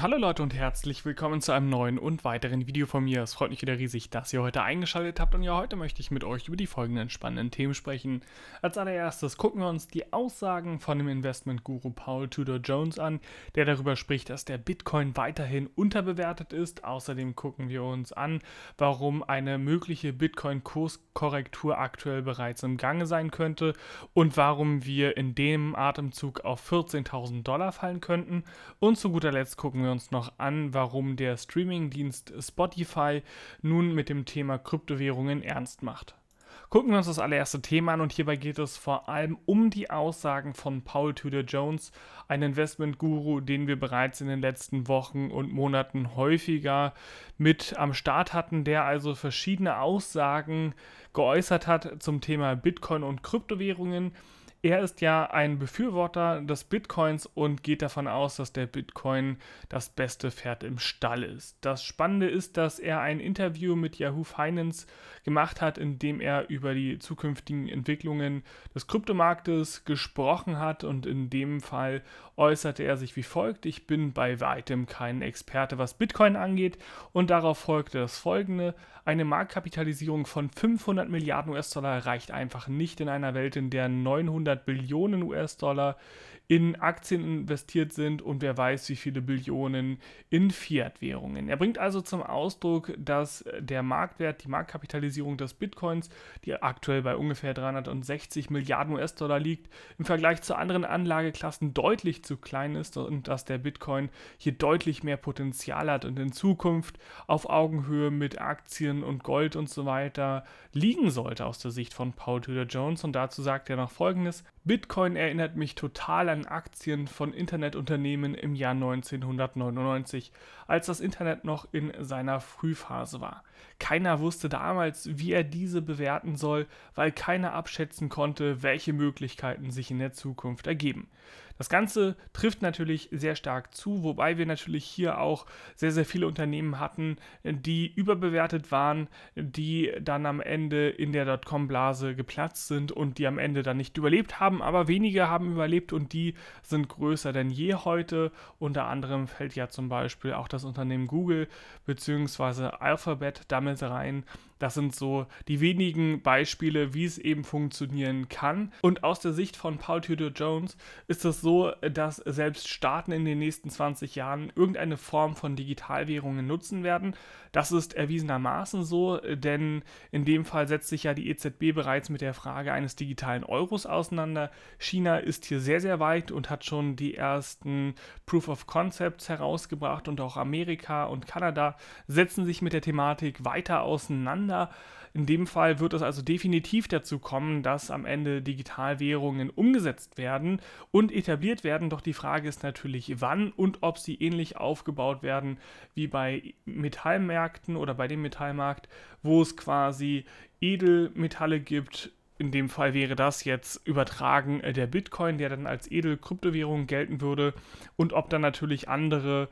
Hallo Leute und herzlich willkommen zu einem neuen und weiteren Video von mir. Es freut mich wieder riesig, dass ihr heute eingeschaltet habt und ja, heute möchte ich mit euch über die folgenden spannenden Themen sprechen. Als allererstes gucken wir uns die Aussagen von dem Investmentguru Paul Tudor Jones an, der darüber spricht, dass der Bitcoin weiterhin unterbewertet ist. Außerdem gucken wir uns an, warum eine mögliche Bitcoin-Kurskorrektur aktuell bereits im Gange sein könnte und warum wir in dem Atemzug auf 14.000 Dollar fallen könnten. Und zu guter Letzt gucken wir wir uns noch an, warum der Streamingdienst Spotify nun mit dem Thema Kryptowährungen ernst macht. Gucken wir uns das allererste Thema an und hierbei geht es vor allem um die Aussagen von Paul Tudor Jones, ein Investmentguru, den wir bereits in den letzten Wochen und Monaten häufiger mit am Start hatten, der also verschiedene Aussagen geäußert hat zum Thema Bitcoin und Kryptowährungen er ist ja ein Befürworter des Bitcoins und geht davon aus, dass der Bitcoin das beste Pferd im Stall ist. Das Spannende ist, dass er ein Interview mit Yahoo Finance gemacht hat, in dem er über die zukünftigen Entwicklungen des Kryptomarktes gesprochen hat und in dem Fall äußerte er sich wie folgt: Ich bin bei weitem kein Experte, was Bitcoin angeht und darauf folgte das folgende: Eine Marktkapitalisierung von 500 Milliarden US-Dollar reicht einfach nicht in einer Welt, in der 900 400 Billionen US-Dollar in Aktien investiert sind und wer weiß, wie viele Billionen in Fiat-Währungen. Er bringt also zum Ausdruck, dass der Marktwert, die Marktkapitalisierung des Bitcoins, die aktuell bei ungefähr 360 Milliarden US-Dollar liegt, im Vergleich zu anderen Anlageklassen deutlich zu klein ist und dass der Bitcoin hier deutlich mehr Potenzial hat und in Zukunft auf Augenhöhe mit Aktien und Gold und so weiter liegen sollte aus der Sicht von Paul Tudor Jones. Und dazu sagt er noch Folgendes. Bitcoin erinnert mich total an an Aktien von Internetunternehmen im Jahr 1999, als das Internet noch in seiner Frühphase war. Keiner wusste damals, wie er diese bewerten soll, weil keiner abschätzen konnte, welche Möglichkeiten sich in der Zukunft ergeben. Das Ganze trifft natürlich sehr stark zu, wobei wir natürlich hier auch sehr, sehr viele Unternehmen hatten, die überbewertet waren, die dann am Ende in der Dotcom-Blase geplatzt sind und die am Ende dann nicht überlebt haben, aber wenige haben überlebt und die sind größer denn je heute. Unter anderem fällt ja zum Beispiel auch das Unternehmen Google bzw. Alphabet damit rein, das sind so die wenigen Beispiele, wie es eben funktionieren kann. Und aus der Sicht von Paul Tudor Jones ist es so, dass selbst Staaten in den nächsten 20 Jahren irgendeine Form von Digitalwährungen nutzen werden. Das ist erwiesenermaßen so, denn in dem Fall setzt sich ja die EZB bereits mit der Frage eines digitalen Euros auseinander. China ist hier sehr, sehr weit und hat schon die ersten Proof of Concepts herausgebracht und auch Amerika und Kanada setzen sich mit der Thematik weiter auseinander auseinander. In dem Fall wird es also definitiv dazu kommen, dass am Ende Digitalwährungen umgesetzt werden und etabliert werden. Doch die Frage ist natürlich, wann und ob sie ähnlich aufgebaut werden wie bei Metallmärkten oder bei dem Metallmarkt, wo es quasi Edelmetalle gibt, in dem Fall wäre das jetzt übertragen äh, der Bitcoin, der dann als Edelkryptowährung gelten würde und ob dann natürlich andere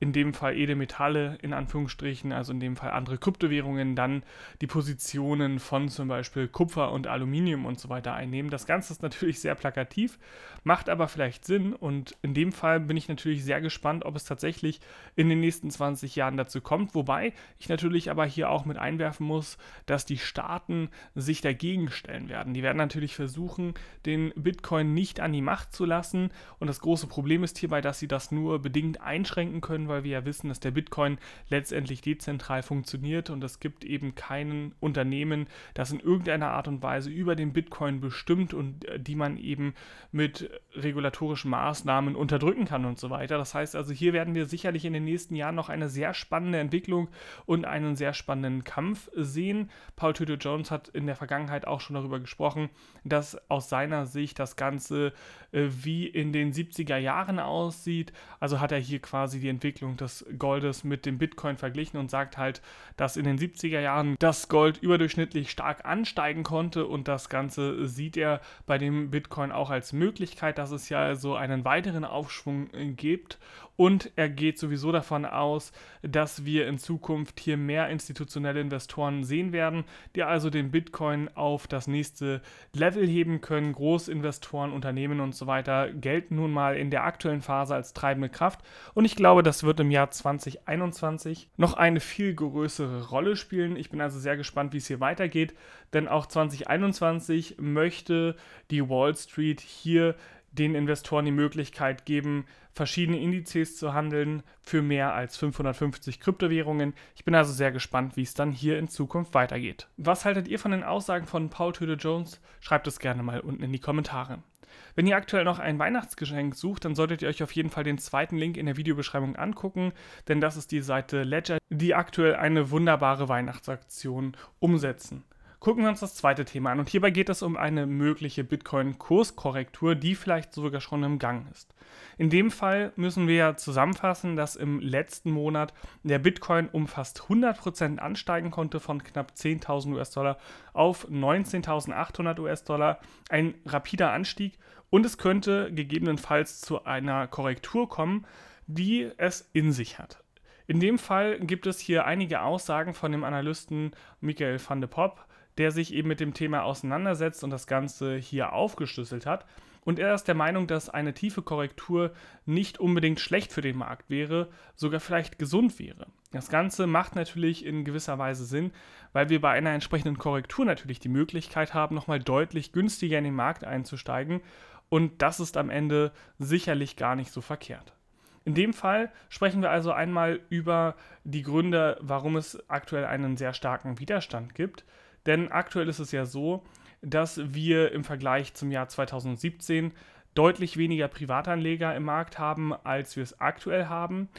in dem Fall Edelmetalle in Anführungsstrichen, also in dem Fall andere Kryptowährungen, dann die Positionen von zum Beispiel Kupfer und Aluminium und so weiter einnehmen. Das Ganze ist natürlich sehr plakativ, macht aber vielleicht Sinn und in dem Fall bin ich natürlich sehr gespannt, ob es tatsächlich in den nächsten 20 Jahren dazu kommt, wobei ich natürlich aber hier auch mit einwerfen muss, dass die Staaten sich dagegen stellen werden. Die werden natürlich versuchen, den Bitcoin nicht an die Macht zu lassen und das große Problem ist hierbei, dass sie das nur bedingt einschränken können, sein, weil wir ja wissen, dass der Bitcoin letztendlich dezentral funktioniert und es gibt eben kein Unternehmen, das in irgendeiner Art und Weise über den Bitcoin bestimmt und äh, die man eben mit regulatorischen Maßnahmen unterdrücken kann und so weiter. Das heißt also, hier werden wir sicherlich in den nächsten Jahren noch eine sehr spannende Entwicklung und einen sehr spannenden Kampf sehen. Paul Tudor Jones hat in der Vergangenheit auch schon darüber gesprochen, dass aus seiner Sicht das Ganze äh, wie in den 70er Jahren aussieht. Also hat er hier quasi die Entwicklung des Goldes mit dem Bitcoin verglichen und sagt halt, dass in den 70er Jahren das Gold überdurchschnittlich stark ansteigen konnte und das Ganze sieht er bei dem Bitcoin auch als Möglichkeit, dass es ja also einen weiteren Aufschwung äh, gibt und er geht sowieso davon aus, dass wir in Zukunft hier mehr institutionelle Investoren sehen werden, die also den Bitcoin auf das nächste Level heben können, Großinvestoren, Unternehmen und so weiter gelten nun mal in der aktuellen Phase als treibende Kraft und ich glaube, das wird im Jahr 2021 noch eine viel größere Rolle spielen. Ich bin also sehr gespannt, wie es hier weitergeht, denn auch 2021 möchte die Wall Street hier den Investoren die Möglichkeit geben, verschiedene Indizes zu handeln für mehr als 550 Kryptowährungen. Ich bin also sehr gespannt, wie es dann hier in Zukunft weitergeht. Was haltet ihr von den Aussagen von Paul Tudor Jones? Schreibt es gerne mal unten in die Kommentare. Wenn ihr aktuell noch ein Weihnachtsgeschenk sucht, dann solltet ihr euch auf jeden Fall den zweiten Link in der Videobeschreibung angucken, denn das ist die Seite Ledger, die aktuell eine wunderbare Weihnachtsaktion umsetzen. Gucken wir uns das zweite Thema an und hierbei geht es um eine mögliche Bitcoin-Kurskorrektur, die vielleicht sogar schon im Gang ist. In dem Fall müssen wir zusammenfassen, dass im letzten Monat der Bitcoin um fast 100% ansteigen konnte von knapp 10.000 US-Dollar auf 19.800 US-Dollar. Ein rapider Anstieg und es könnte gegebenenfalls zu einer Korrektur kommen, die es in sich hat. In dem Fall gibt es hier einige Aussagen von dem Analysten Michael van de Pop, der sich eben mit dem Thema auseinandersetzt und das Ganze hier aufgeschlüsselt hat. Und er ist der Meinung, dass eine tiefe Korrektur nicht unbedingt schlecht für den Markt wäre, sogar vielleicht gesund wäre. Das Ganze macht natürlich in gewisser Weise Sinn, weil wir bei einer entsprechenden Korrektur natürlich die Möglichkeit haben, nochmal deutlich günstiger in den Markt einzusteigen und das ist am Ende sicherlich gar nicht so verkehrt. In dem Fall sprechen wir also einmal über die Gründe, warum es aktuell einen sehr starken Widerstand gibt. Denn aktuell ist es ja so, dass wir im Vergleich zum Jahr 2017 deutlich weniger Privatanleger im Markt haben, als wir es aktuell haben.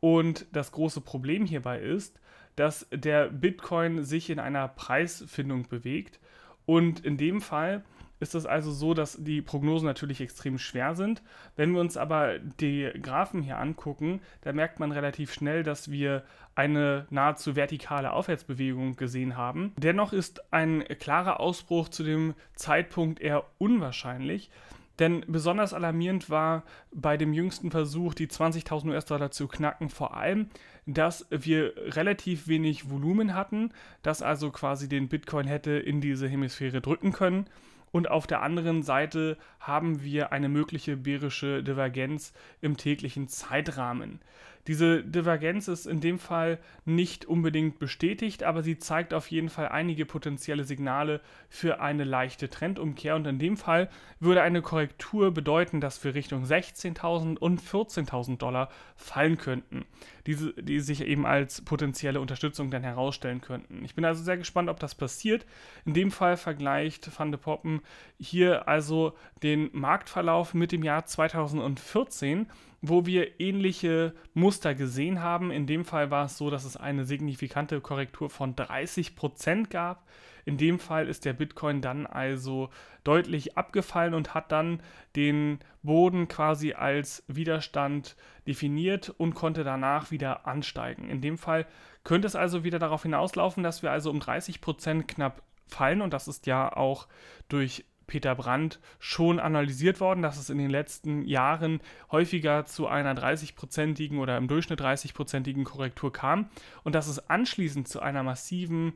Und das große Problem hierbei ist, dass der Bitcoin sich in einer Preisfindung bewegt. Und in dem Fall ist es also so, dass die Prognosen natürlich extrem schwer sind. Wenn wir uns aber die Graphen hier angucken, da merkt man relativ schnell, dass wir eine nahezu vertikale Aufwärtsbewegung gesehen haben. Dennoch ist ein klarer Ausbruch zu dem Zeitpunkt eher unwahrscheinlich. Denn besonders alarmierend war bei dem jüngsten Versuch, die 20.000 US-Dollar zu knacken, vor allem, dass wir relativ wenig Volumen hatten, das also quasi den Bitcoin hätte in diese Hemisphäre drücken können und auf der anderen Seite haben wir eine mögliche bärische Divergenz im täglichen Zeitrahmen. Diese Divergenz ist in dem Fall nicht unbedingt bestätigt, aber sie zeigt auf jeden Fall einige potenzielle Signale für eine leichte Trendumkehr und in dem Fall würde eine Korrektur bedeuten, dass wir Richtung 16.000 und 14.000 Dollar fallen könnten, diese, die sich eben als potenzielle Unterstützung dann herausstellen könnten. Ich bin also sehr gespannt, ob das passiert. In dem Fall vergleicht Van de Poppen hier also den Marktverlauf mit dem Jahr 2014 wo wir ähnliche Muster gesehen haben. In dem Fall war es so, dass es eine signifikante Korrektur von 30% Prozent gab. In dem Fall ist der Bitcoin dann also deutlich abgefallen und hat dann den Boden quasi als Widerstand definiert und konnte danach wieder ansteigen. In dem Fall könnte es also wieder darauf hinauslaufen, dass wir also um 30% Prozent knapp fallen und das ist ja auch durch Peter Brandt schon analysiert worden, dass es in den letzten Jahren häufiger zu einer 30-prozentigen oder im Durchschnitt 30-prozentigen Korrektur kam und dass es anschließend zu einer massiven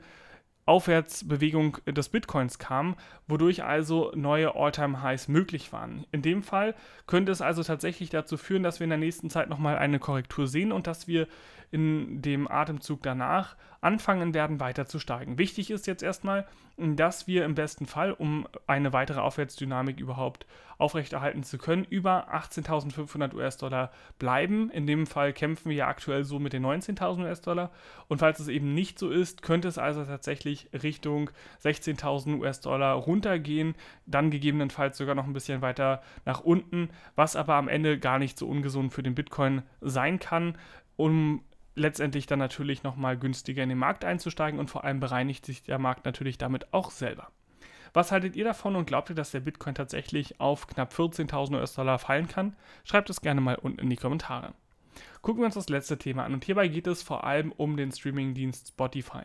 Aufwärtsbewegung des Bitcoins kam, wodurch also neue All-Time-Highs möglich waren. In dem Fall könnte es also tatsächlich dazu führen, dass wir in der nächsten Zeit nochmal eine Korrektur sehen und dass wir in dem Atemzug danach anfangen werden, weiter zu steigen. Wichtig ist jetzt erstmal, dass wir im besten Fall, um eine weitere Aufwärtsdynamik überhaupt aufrechterhalten zu können, über 18.500 US-Dollar bleiben. In dem Fall kämpfen wir aktuell so mit den 19.000 US-Dollar. Und falls es eben nicht so ist, könnte es also tatsächlich Richtung 16.000 US-Dollar runtergehen, dann gegebenenfalls sogar noch ein bisschen weiter nach unten, was aber am Ende gar nicht so ungesund für den Bitcoin sein kann. Um letztendlich dann natürlich nochmal günstiger in den Markt einzusteigen und vor allem bereinigt sich der Markt natürlich damit auch selber. Was haltet ihr davon und glaubt ihr, dass der Bitcoin tatsächlich auf knapp 14.000 US-Dollar fallen kann? Schreibt es gerne mal unten in die Kommentare. Gucken wir uns das letzte Thema an und hierbei geht es vor allem um den Streamingdienst Spotify.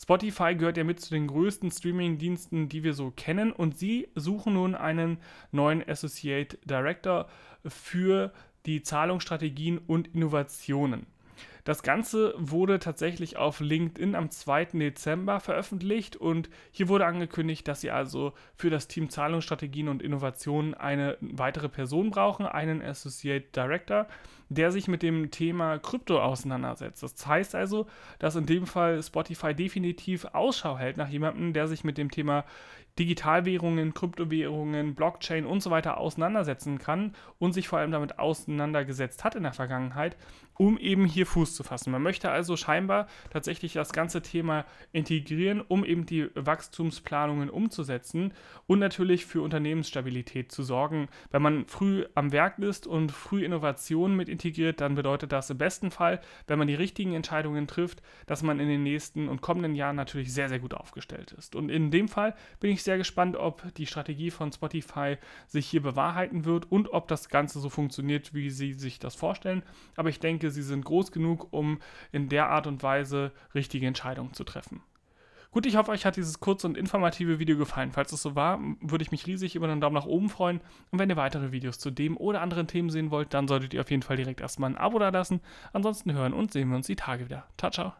Spotify gehört ja mit zu den größten Streamingdiensten, die wir so kennen, und sie suchen nun einen neuen Associate Director für die Zahlungsstrategien und Innovationen. Das Ganze wurde tatsächlich auf LinkedIn am 2. Dezember veröffentlicht und hier wurde angekündigt, dass sie also für das Team Zahlungsstrategien und Innovationen eine weitere Person brauchen, einen Associate Director, der sich mit dem Thema Krypto auseinandersetzt. Das heißt also, dass in dem Fall Spotify definitiv Ausschau hält nach jemandem, der sich mit dem Thema Digitalwährungen, Kryptowährungen, Blockchain und so weiter auseinandersetzen kann und sich vor allem damit auseinandergesetzt hat in der Vergangenheit um eben hier Fuß zu fassen. Man möchte also scheinbar tatsächlich das ganze Thema integrieren, um eben die Wachstumsplanungen umzusetzen und natürlich für Unternehmensstabilität zu sorgen. Wenn man früh am Werk ist und früh Innovationen mit integriert, dann bedeutet das im besten Fall, wenn man die richtigen Entscheidungen trifft, dass man in den nächsten und kommenden Jahren natürlich sehr, sehr gut aufgestellt ist. Und in dem Fall bin ich sehr gespannt, ob die Strategie von Spotify sich hier bewahrheiten wird und ob das Ganze so funktioniert, wie sie sich das vorstellen. Aber ich denke, sie sind groß genug, um in der Art und Weise richtige Entscheidungen zu treffen. Gut, ich hoffe, euch hat dieses kurze und informative Video gefallen. Falls es so war, würde ich mich riesig über einen Daumen nach oben freuen. Und wenn ihr weitere Videos zu dem oder anderen Themen sehen wollt, dann solltet ihr auf jeden Fall direkt erstmal ein Abo da lassen. Ansonsten hören und sehen wir uns die Tage wieder. Ciao, ciao.